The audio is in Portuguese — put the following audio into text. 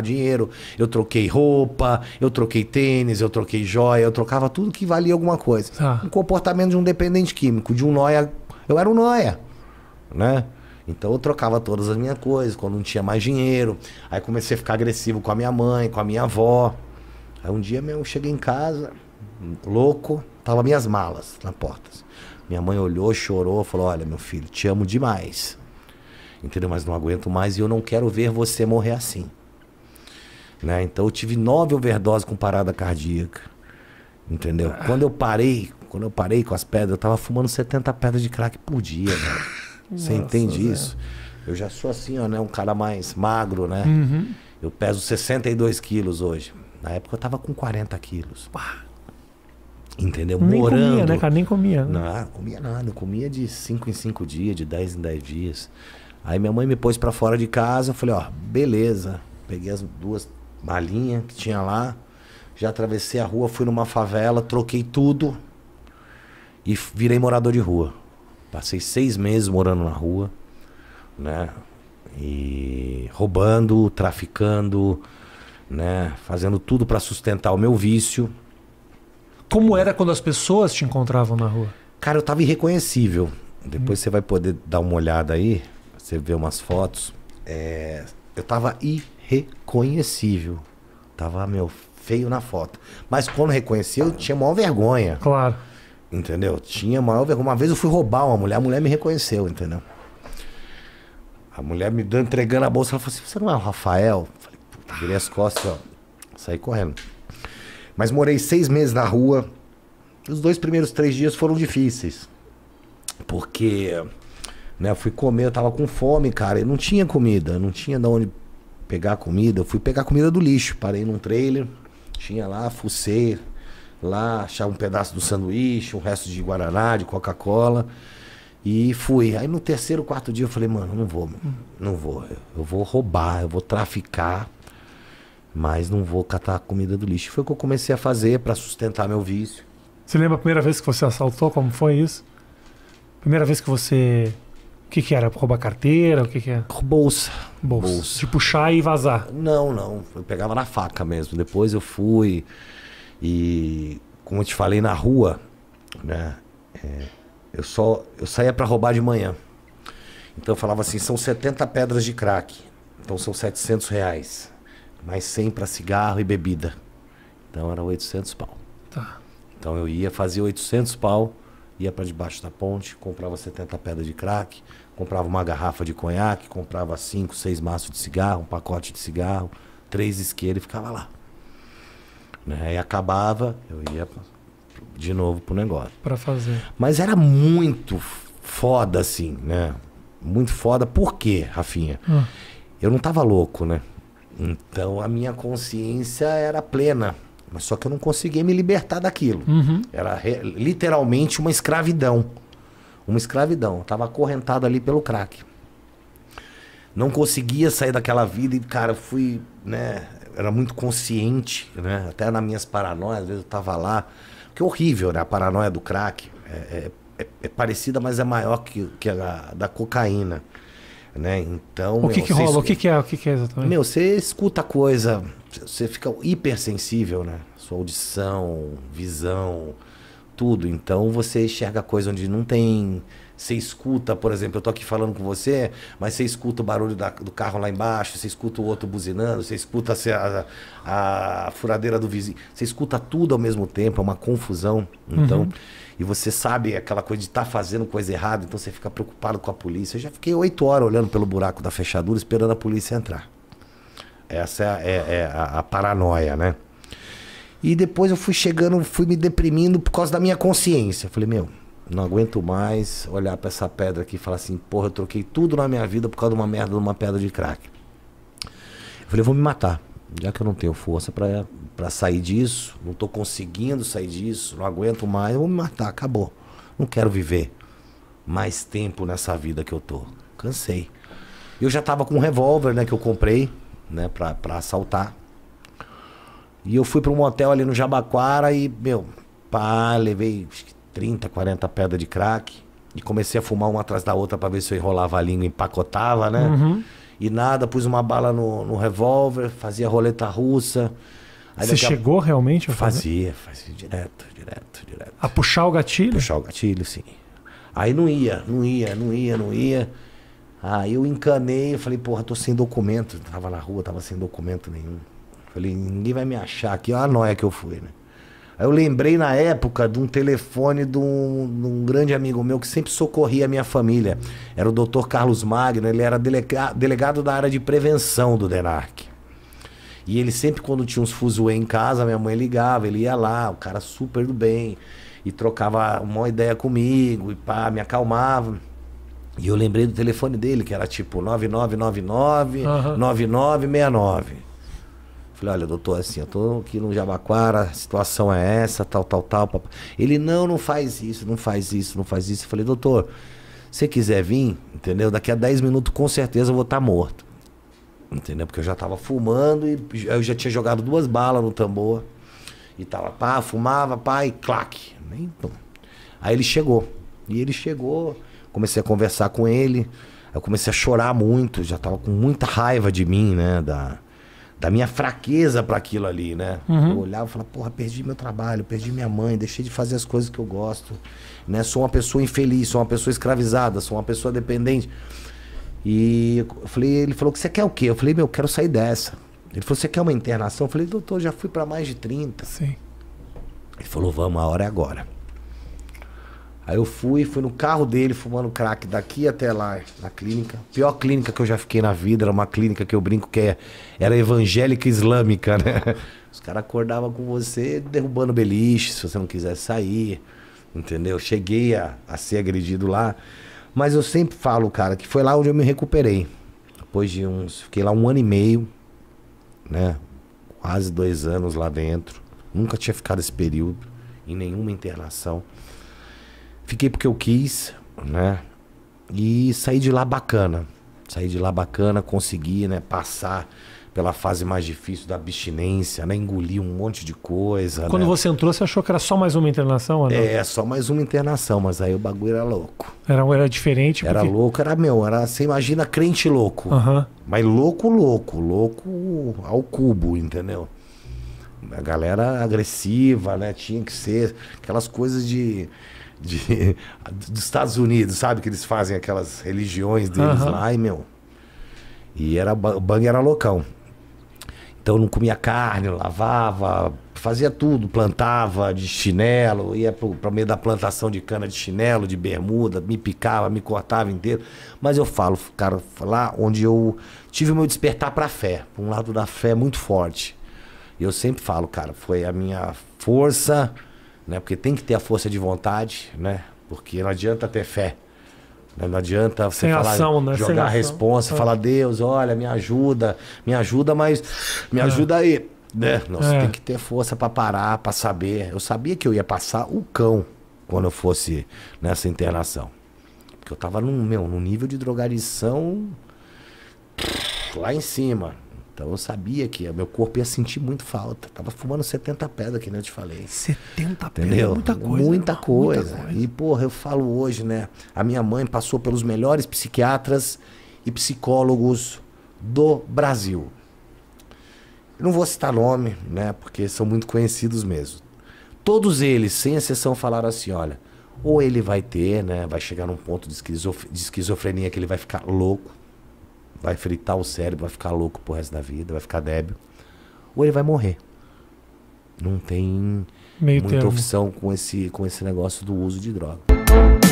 dinheiro, eu troquei roupa, eu troquei tênis, eu troquei joia, eu trocava tudo que valia alguma coisa. Ah. Um comportamento de um dependente químico, de um noia. Eu era um noia, né? Então eu trocava todas as minhas coisas quando não tinha mais dinheiro. Aí comecei a ficar agressivo com a minha mãe, com a minha avó. Aí um dia mesmo eu cheguei em casa, louco, tava minhas malas na porta. Minha mãe olhou, chorou, falou: Olha, meu filho, te amo demais. Entendeu? Mas não aguento mais e eu não quero ver você morrer assim. Né? Então eu tive nove overdoses com parada cardíaca. Entendeu? Quando eu parei, quando eu parei com as pedras, eu tava fumando 70 pedras de crack por dia, né? Você entende velho. isso? Eu já sou assim, ó, né? Um cara mais magro, né? Uhum. Eu peso 62 quilos hoje. Na época eu tava com 40 quilos. Pá. Entendeu? Nem Morando. Comia, né, cara? Nem comia. Né? Não, comia nada. Eu comia de 5 em 5 dias, de 10 em 10 dias. Aí minha mãe me pôs para fora de casa. Eu falei, ó, beleza. Peguei as duas balinha que tinha lá. Já atravessei a rua, fui numa favela, troquei tudo e virei morador de rua. Passei seis meses morando na rua, né? E roubando, traficando, né? Fazendo tudo para sustentar o meu vício. Como era quando as pessoas te encontravam na rua? Cara, eu tava irreconhecível. Depois hum. você vai poder dar uma olhada aí, você vê umas fotos. É, eu tava irreconhecível reconhecível. Tava, meu, feio na foto. Mas quando reconheceu, tinha maior vergonha. Claro. Entendeu? Tinha maior vergonha. Uma vez eu fui roubar uma mulher, a mulher me reconheceu, entendeu? A mulher me deu entregando a bolsa, ela falou assim: você não é o Rafael? falei, puta, virei as costas, ó. Saí correndo. Mas morei seis meses na rua. Os dois primeiros três dias foram difíceis. Porque, né, eu fui comer, eu tava com fome, cara. Eu não tinha comida, não tinha de onde pegar comida. Eu fui pegar comida do lixo. Parei num trailer, tinha lá, fucei lá, achava um pedaço do sanduíche, um resto de Guaraná, de Coca-Cola. E fui. Aí no terceiro, quarto dia eu falei, mano, não vou, não vou. Eu vou roubar, eu vou traficar, mas não vou catar a comida do lixo. Foi o que eu comecei a fazer para sustentar meu vício. Você lembra a primeira vez que você assaltou? Como foi isso? Primeira vez que você o que, que era? Roubar carteira? O que, que era? É? Bolsa. Bolsa. Bolsa. puxar e vazar. Não, não. Eu pegava na faca mesmo. Depois eu fui e, como eu te falei, na rua, né? É, eu só eu saía para roubar de manhã. Então eu falava assim, são 70 pedras de crack. Então são 700 reais. Mais 100 para cigarro e bebida. Então era 800 pau. Tá. Então eu ia, fazer 800 pau ia para debaixo da ponte, comprava 70 pedras de crack, comprava uma garrafa de conhaque, comprava cinco, seis maços de cigarro, um pacote de cigarro, três isqueiros e ficava lá. Né? E acabava, eu ia de novo pro negócio. Para fazer. Mas era muito foda, assim, né? Muito foda. Por quê, Rafinha? Hum. Eu não tava louco, né? Então a minha consciência era plena. Mas só que eu não conseguia me libertar daquilo. Uhum. Era literalmente uma escravidão. Uma escravidão. Eu tava acorrentado ali pelo crack. Não conseguia sair daquela vida e, cara, fui, né? Era muito consciente, né? Até nas minhas paranoias, às vezes eu tava lá. Que é horrível, né? A paranoia do crack. É, é, é, é, parecida, mas é maior que, que a da cocaína. Né? Então. O que, que rola? Escuta... O que, que, é? O que, que é exatamente? Meu, você escuta coisa, você fica hipersensível, né? Sua audição, visão, tudo. Então você enxerga coisa onde não tem. Você escuta, por exemplo, eu tô aqui falando com você, mas você escuta o barulho da, do carro lá embaixo, você escuta o outro buzinando, você escuta a, a, a furadeira do vizinho, você escuta tudo ao mesmo tempo, é uma confusão. Então, uhum e você sabe aquela coisa de estar tá fazendo coisa errada, então você fica preocupado com a polícia. Eu já fiquei oito horas olhando pelo buraco da fechadura esperando a polícia entrar. Essa é, é, é a, a paranoia, né? E depois eu fui chegando, fui me deprimindo por causa da minha consciência. Eu falei, meu, não aguento mais olhar para essa pedra aqui e falar assim, porra, eu troquei tudo na minha vida por causa de uma merda de uma pedra de crack. Eu falei, eu vou me matar já que eu não tenho força para sair disso, não estou conseguindo sair disso, não aguento mais, eu vou me matar, acabou. Não quero viver mais tempo nessa vida que eu tô. Cansei. Eu já tava com um revólver, né, que eu comprei, né, pra, pra assaltar. E eu fui para um motel ali no Jabaquara e, meu, pá, levei 30, 40 pedras de crack. E comecei a fumar uma atrás da outra para ver se eu enrolava a língua, empacotava, né? Uhum e nada, pus uma bala no, no revólver, fazia roleta russa. Aí Você chegou a... realmente a fazer? Fazia, fazia direto, direto, direto. A puxar o gatilho? Puxar o gatilho, sim. Aí não ia, não ia, não ia, não ia. Aí eu encanei, eu falei, porra, tô sem documento. Tava na rua, tava sem documento nenhum. Falei, ninguém vai me achar aqui. Olha a noia que eu fui, né? Aí eu lembrei na época de um telefone de um, de um, grande amigo meu que sempre socorria a minha família. Era o doutor Carlos Magno, ele era delega delegado da área de prevenção do DENARC. E ele sempre, quando tinha uns fuzuê em casa, minha mãe ligava, ele ia lá, o cara super do bem, e trocava uma ideia comigo, e pá, me acalmava. E eu lembrei do telefone dele, que era tipo 9999 uhum. 9969. Falei, olha, doutor, assim, eu tô aqui no Jabaquara, a situação é essa, tal, tal, tal. Papai. Ele, não, não faz isso, não faz isso, não faz isso. Eu falei, doutor, se quiser vir, entendeu? Daqui a 10 minutos, com certeza, eu vou estar tá morto. Entendeu? Porque eu já tava fumando e eu já tinha jogado duas balas no tambor. E tava, pá, fumava, pá, e claque. Nem, Aí ele chegou. E ele chegou, comecei a conversar com ele. Eu comecei a chorar muito, já tava com muita raiva de mim, né? Da da minha fraqueza para aquilo ali, né? Uhum. Eu olhava e falava, porra, perdi meu trabalho, perdi minha mãe, deixei de fazer as coisas que eu gosto, né? Sou uma pessoa infeliz, sou uma pessoa escravizada, sou uma pessoa dependente. E eu falei, ele falou, você quer o quê? Eu falei, meu, eu quero sair dessa. Ele falou, você quer uma internação? Eu falei, doutor, já fui para mais de 30. Sim. Ele falou, vamos, a hora é agora. Aí eu fui, fui no carro dele fumando crack daqui até lá na clínica. Pior clínica que eu já fiquei na vida, era uma clínica que eu brinco que é, era evangélica islâmica, né? Os caras acordavam com você derrubando beliche, se você não quiser sair, entendeu? Cheguei a, a ser agredido lá. Mas eu sempre falo, cara, que foi lá onde eu me recuperei. Depois de uns. Fiquei lá um ano e meio, né? Quase dois anos lá dentro. Nunca tinha ficado esse período em nenhuma internação. Fiquei porque eu quis, né? E saí de lá bacana. Saí de lá bacana, consegui, né, passar pela fase mais difícil da abstinência, né? Engolir um monte de coisa. Quando né? você entrou, você achou que era só mais uma internação? Ou não? É, só mais uma internação, mas aí o bagulho era louco. Era, era diferente? Porque... Era louco, era meu, era, você imagina, crente louco. Uhum. Mas louco, louco, louco ao cubo, entendeu? A galera agressiva, né? Tinha que ser aquelas coisas de de, dos Estados Unidos, sabe? Que eles fazem aquelas religiões deles uhum. lá, e meu. E era, o Bang era loucão. Então não comia carne, lavava, fazia tudo, plantava de chinelo, ia para meio da plantação de cana de chinelo, de bermuda, me picava, me cortava inteiro. Mas eu falo, cara, lá onde eu tive o meu despertar para a fé, pra um lado da fé muito forte. E eu sempre falo, cara, foi a minha força, né? Porque tem que ter a força de vontade, né? Porque não adianta ter fé. Né? Não adianta você Sem falar, ação, né? jogar a responsa, é. falar, Deus, olha, me ajuda, me ajuda, mas me é. ajuda aí. Né? É. você é. tem que ter força para parar, para saber. Eu sabia que eu ia passar o cão quando eu fosse nessa internação. Porque eu tava num, meu, num nível de drogadição lá em cima. Então eu sabia que meu corpo ia sentir muito falta. Tava fumando 70 pedras, que nem eu te falei. 70 pedras? muita coisa. Muita coisa. muita E, porra, eu falo hoje, né? A minha mãe passou pelos melhores psiquiatras e psicólogos do Brasil. Eu não vou citar nome, né? Porque são muito conhecidos mesmo. Todos eles, sem exceção, falaram assim: olha, ou ele vai ter, né? Vai chegar num ponto de, esquizof de esquizofrenia que ele vai ficar louco vai fritar o cérebro, vai ficar louco pro resto da vida, vai ficar débil. Ou ele vai morrer. Não tem Meio muita termo. opção com esse, com esse negócio do uso de droga.